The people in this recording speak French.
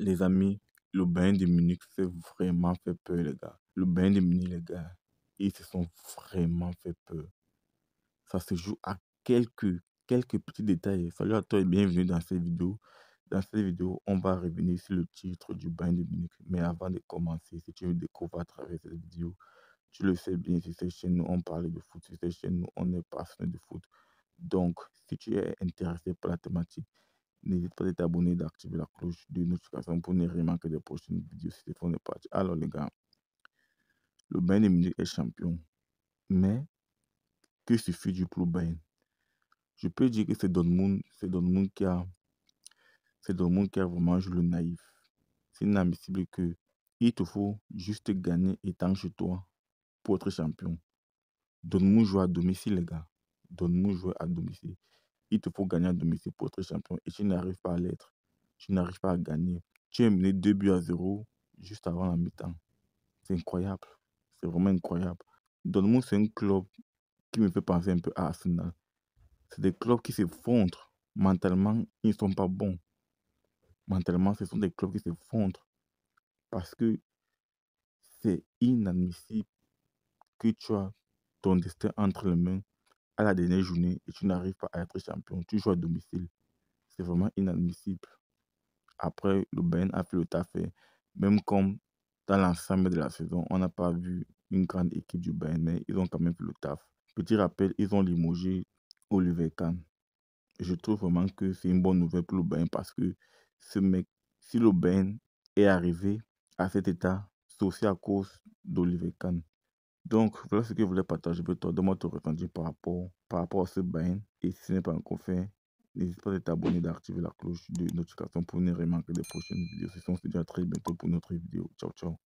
les amis, le bain de Munich s'est vraiment fait peur, les gars. Le bain de Munich, les gars, ils se sont vraiment fait peur. Ça se joue à quelques, quelques petits détails. Salut à toi et bienvenue dans cette vidéo. Dans cette vidéo, on va revenir sur le titre du bain de Munich. Mais avant de commencer, si tu veux découvrir à travers cette vidéo, tu le sais bien, sur cette chez nous, on parle de foot. Sur cette chaîne, nous, on est passionné de foot. Donc, si tu es intéressé par la thématique, N'hésite pas à t'abonner et d'activer la cloche de notification pour ne rien manquer des prochaines vidéos. C'était pas de parti. Alors, les gars, le Bayern Munich est champion. Mais, que suffit du Pro Bayern Je peux dire que c'est Dortmund, c'est Dortmund qui a, c'est qui vraiment joué le naïf. C'est inadmissible que il te faut juste gagner étant chez toi pour être champion. Dortmund joue à domicile, les gars. donne-moi donne-moi jouer à domicile il te faut gagner à domicile pour être champion et tu n'arrives pas à l'être. Tu n'arrives pas à gagner. Tu es mené deux buts à zéro juste avant la mi-temps. C'est incroyable. C'est vraiment incroyable. Dortmund, c'est un club qui me fait penser un peu à Arsenal. C'est des clubs qui s'effondrent. Mentalement, ils ne sont pas bons. Mentalement, ce sont des clubs qui s'effondrent. Parce que c'est inadmissible que tu as ton destin entre les mains à la dernière journée et tu n'arrives pas à être champion. Tu joues à domicile. C'est vraiment inadmissible. Après, le ben a fait le taf. Même comme dans l'ensemble de la saison, on n'a pas vu une grande équipe du ben mais ils ont quand même fait le taf. Petit rappel, ils ont limogé Oliver Kahn. Je trouve vraiment que c'est une bonne nouvelle pour le Bayern parce que ce mec, si le ben est arrivé à cet état, c'est aussi à cause d'Oliver Kahn. Donc, voilà ce que je voulais partager avec toi. Donne-moi ton ressenti par rapport, par rapport à ce bain. Et si ce n'est pas encore fait, n'hésite pas à t'abonner, d'activer la cloche de notification pour ne rien manquer des prochaines vidéos. Ce sont déjà très bientôt pour notre vidéo. Ciao, ciao.